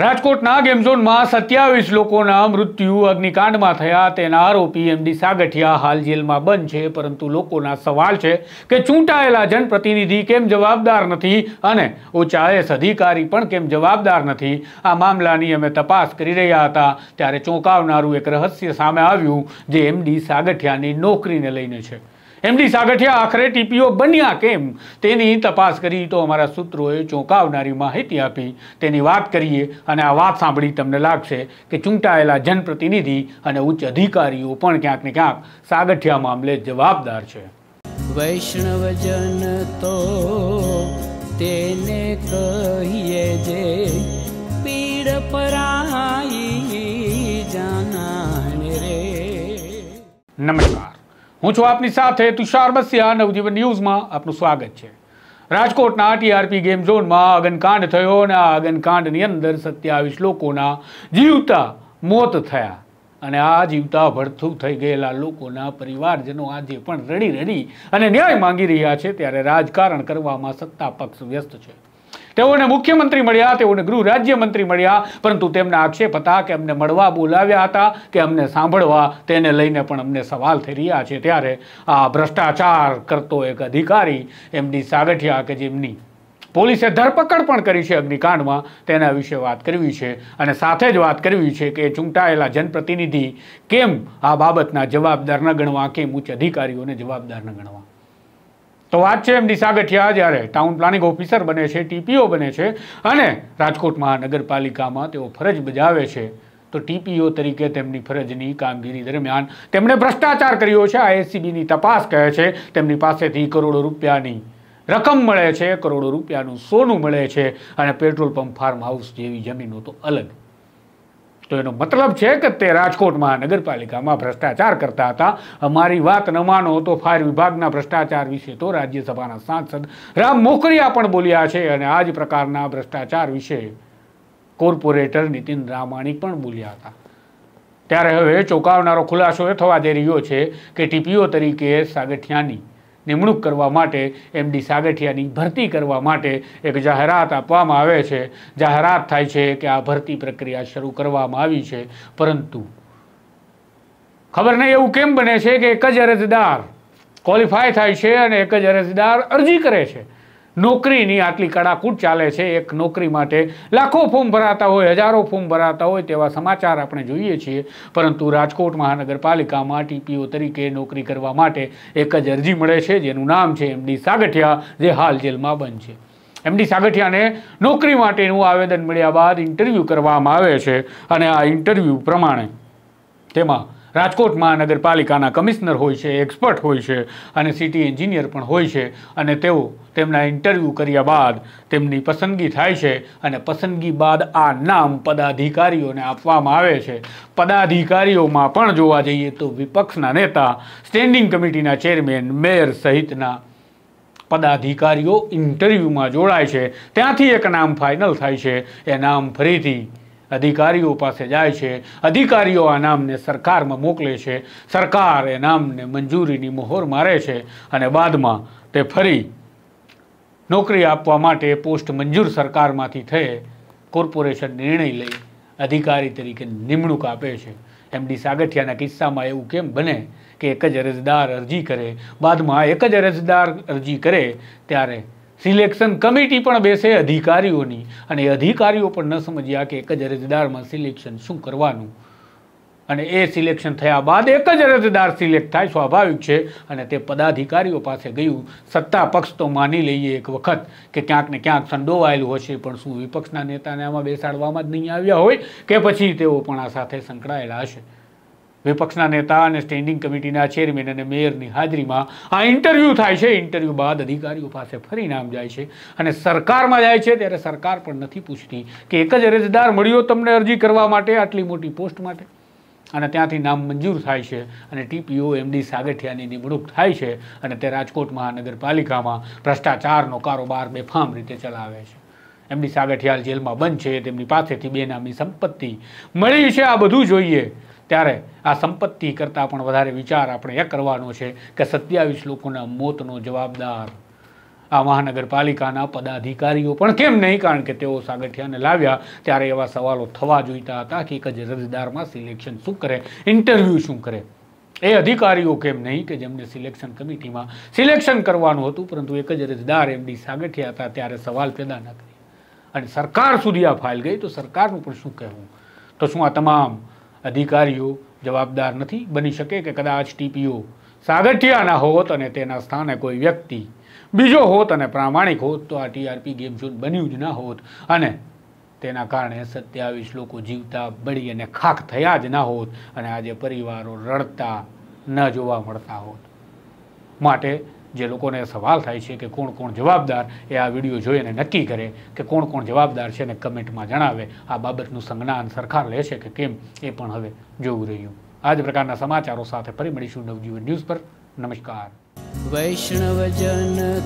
રાજકોટના ગેમઝોનમાં સત્યાવીસ લોકોના મૃત્યુ અગ્નિકાંડમાં થયા તેના આરોપી એમડી સાગઠિયા હાલ જેલમાં બંધ છે પરંતુ લોકોના સવાલ છે કે ચૂંટાયેલા જનપ્રતિનિધિ કેમ જવાબદાર નથી અને ઓચાએસ અધિકારી પણ કેમ જવાબદાર નથી આ મામલાની અમે તપાસ કરી રહ્યા હતા ત્યારે ચોંકાવનારું એક રહસ્ય સામે આવ્યું જે એમડી સાગઠિયાની નોકરીને લઈને છે એમડી સાગઠિયા આખરે ટીપીઓ બન્યા કેમ તેની તપાસ કરી તો અમારા સૂત્રોએ ચોંકાવનારી માહિતી આપી તેની વાત કરીએ અને આ વાત સાંભળી તમને લાગશે કે ચૂંટાયેલા જનપ્રતિનિધિ અને ઉચ્ચ અધિકારીઓ પણ ક્યાંક ને ક્યાંક સાગઠિયા મામલે જવાબદાર છે વૈષ્ણવજન તો તેને કહીએ જે પીડ પરાઈ જાના રે નમસ્કાર હું છું આપની સાથે તુષાર બસિયા નવજીવન ન્યૂઝમાં આપનું સ્વાગત છે રાજકોટના ટીઆરપી ગેમ ઝોનમાં અગનકાંડ થયો અને આ અગનકાંડની અંદર સત્યાવીસ લોકોના જીવતા મોત થયા અને આ જીવતા ભડથું થઈ ગયેલા લોકોના પરિવારજનો આજે પણ રડી રડી અને ન્યાય માંગી રહ્યા છે ત્યારે રાજકારણ કરવામાં સત્તા પક્ષ વ્યસ્ત છે તેઓને મુખ્યમંત્રી મળ્યા તેઓને ગૃહ રાજ્યમંત્રી મળ્યા પરંતુ તેમના આક્ષેપ હતા કે અમને મળવા બોલાવ્યા હતા કે અમને સાંભળવા તેને લઈને પણ અમને સવાલ થઈ રહ્યા છે ત્યારે આ ભ્રષ્ટાચાર કરતો એક અધિકારી એમની સાગઠિયા કે જેમની પોલીસે ધરપકડ પણ કરી છે અગ્નિકાંડમાં તેના વિશે વાત કરવી છે અને સાથે જ વાત કરવી છે કે ચૂંટાયેલા જનપ્રતિનિધિ કેમ આ બાબતના જવાબદાર ન ગણવા કેમ ઉચ્ચ અધિકારીઓને જવાબદાર ન ગણવા તો વાત છે એમ સાગઠિયા જ્યારે ટાઉન પ્લાનિંગ ઓફિસર બને છે ટીપીઓ બને છે અને રાજકોટ મહાનગરપાલિકામાં તેઓ ફરજ બજાવે છે તો ટીપીઓ તરીકે તેમની ફરજની કામગીરી દરમિયાન તેમણે ભ્રષ્ટાચાર કર્યો છે આઈએસસીબીની તપાસ કહે છે તેમની પાસેથી કરોડો રૂપિયાની રકમ મળે છે કરોડો રૂપિયાનું સોનું મળે છે અને પેટ્રોલ પંપ ફાર્મ હાઉસ જેવી જમીનો તો અલગ તો એનો મતલબ છે કે તે રાજકોટ મહાનગરપાલિકામાં ભ્રષ્ટાચાર કરતા હતા અમારી વાત ન માનો તો ફાયર વિભાગના ભ્રષ્ટાચાર વિશે તો રાજ્યસભાના સાંસદ રામ મોકરિયા પણ બોલ્યા છે અને આ જ પ્રકારના ભ્રષ્ટાચાર વિશે કોર્પોરેટર નીતિન રામાણી પણ બોલ્યા હતા ત્યારે હવે ચોંકાવનારો ખુલાસો એ થવા જઈ રહ્યો છે કે ટીપીઓ તરીકે સાગઠિયાની નિમણૂક કરવા માટે એમડી સાગઠિયાની ભરતી કરવા માટે એક જાહેરાત આપવામાં આવે છે જાહેરાત થાય છે કે આ ભરતી પ્રક્રિયા શરૂ કરવામાં આવી છે પરંતુ ખબર નહીં એવું કેમ બને છે કે એક જ અરજદાર ક્વોલિફાય થાય છે અને એક જ અરજદાર અરજી કરે છે નોકરીની આટલી કડાકૂટ ચાલે છે એક નોકરી માટે લાખો ફોર્મ ભરાતા હોય હજારો ફોર્મ ભરાતા હોય તેવા સમાચાર આપણે જોઈએ છીએ પરંતુ રાજકોટ મહાનગરપાલિકામાં ટીપીઓ તરીકે નોકરી કરવા માટે એક જ અરજી મળે છે જેનું નામ છે એમડી સાગઠિયા જે હાલ જેલમાં બંધ છે એમડી સાગઠિયાને નોકરી માટેનું આવેદન મળ્યા બાદ ઇન્ટરવ્યૂ કરવામાં આવે છે અને આ ઇન્ટરવ્યૂ પ્રમાણે તેમાં રાજકોટ મહાનગરપાલિકાના કમિશનર હોય છે એક્સપર્ટ હોય છે અને સિટી એન્જિનિયર પણ હોય છે અને તેઓ તેમના ઇન્ટરવ્યૂ કર્યા બાદ તેમની પસંદગી થાય છે અને પસંદગી બાદ આ નામ પદાધિકારીઓને આપવામાં આવે છે પદાધિકારીઓમાં પણ જોવા જઈએ તો વિપક્ષના નેતા સ્ટેન્ડિંગ કમિટીના ચેરમેન મેયર સહિતના પદાધિકારીઓ ઇન્ટરવ્યૂમાં જોડાય છે ત્યાંથી એક નામ ફાઇનલ થાય છે એ નામ ફરીથી અધિકારીઓ પાસે જાય છે અધિકારીઓ આ નામને સરકારમાં મોકલે છે સરકાર એ નામને મંજૂરીની મહોર મારે છે અને બાદમાં તે ફરી નોકરી આપવા માટે પોસ્ટ મંજૂર સરકારમાંથી થઈ કોર્પોરેશન નિર્ણય લઈ અધિકારી તરીકે નિમણૂક આપે છે એમડી સાગઠિયાના કિસ્સામાં એવું કેમ બને કે એક જ અરજદાર અરજી કરે બાદમાં એક જ અરજદાર અરજી કરે ત્યારે સિલેક્શન કમિટી પણ બેસે અધિકારીઓની અને એ અધિકારીઓ પણ ન સમજ્યા કે એક જ અરજદારમાં સિલેક્શન શું કરવાનું અને એ સિલેક્શન થયા બાદ એક જ અરજદાર સિલેક્ટ થાય સ્વાભાવિક છે અને તે પદાધિકારીઓ પાસે ગયું સત્તા પક્ષ તો માની લઈએ એક વખત કે ક્યાંક ને ક્યાંક સંડોવાયેલું હશે પણ શું વિપક્ષના નેતાને આમાં બેસાડવામાં જ નહીં આવ્યા હોય કે પછી તેઓ પણ આ સાથે સંકળાયેલા હશે વિપક્ષના નેતા અને સ્ટેન્ડિંગ કમિટીના ચેરમેન અને મેયરની હાજરીમાં આ ઇન્ટરવ્યૂ થાય છે ઇન્ટરવ્યૂ બાદ અધિકારીઓ પાસે ફરી નામ જાય છે અને સરકારમાં જાય છે ત્યારે સરકાર પણ નથી પૂછતી કે એક જ અરજદાર મળ્યો તમને અરજી કરવા માટે આટલી મોટી પોસ્ટ માટે અને ત્યાંથી નામ મંજૂર થાય છે અને ટીપીઓ એમડી સાગઠિયાની નિમણૂક થાય છે અને તે રાજકોટ મહાનગરપાલિકામાં ભ્રષ્ટાચારનો કારોબાર બેફામ રીતે ચલાવે છે એમની સાગઠિયાલ જેલમાં બંધ છે તેમની પાસેથી બેનામી સંપત્તિ મળી છે આ બધું જોઈએ ત્યારે આ સંપત્તિ કરતાં પણ વધારે વિચાર આપણે એ કરવાનો છે કે સત્યાવીસ લોકોના મોતનો જવાબદાર આ મહાનગરપાલિકાના પદાધિકારીઓ પણ કેમ નહીં કારણ કે તેઓ સાગઠિયાને લાવ્યા ત્યારે એવા સવાલો થવા જોઈતા હતા કે એક જ અરજદારમાં સિલેક્શન શું કરે ઇન્ટરવ્યૂ શું કરે એ અધિકારીઓ કેમ નહીં કે જેમને સિલેક્શન કમિટીમાં સિલેક્શન કરવાનું હતું પરંતુ એક જ અરજદાર એમડી સાગઠિયા હતા ત્યારે સવાલ પેદા ન કરી અને સરકાર સુધી આ ફાઇલ ગઈ તો સરકારનું પણ શું કહેવું તો શું આ તમામ અધિકારીઓ જવાબદાર નથી બની શકે કે કદાચ ટીપીઓ સાગઠિયાના હોત અને તેના સ્થાને કોઈ વ્યક્તિ બીજો હોત અને પ્રામાણિક હોત તો આ ટીઆરપી ગેમ શો બન્યું જ ન હોત અને તેના કારણે સત્યાવીસ લોકો જીવતા બળી અને ખાખ થયા જ ના હોત અને આજે પરિવારો રડતા ન જોવા મળતા હોત માટે જે લોકોને સવાલ થાય છે કે કોણ કોણ જવાબદાર એ આ વિડીયો જોઈને નક્કી કરે કે કોણ કોણ જવાબદાર છે અને કમેન્ટમાં જણાવે આ બાબતનું સંજ્ઞાન સરકાર છે કે કેમ એ પણ હવે જોવું રહ્યું આ જ પ્રકારના સમાચારો સાથે ફરી મળીશું નવજીવન ન્યૂઝ પર નમસ્કાર વૈષ્ણવજન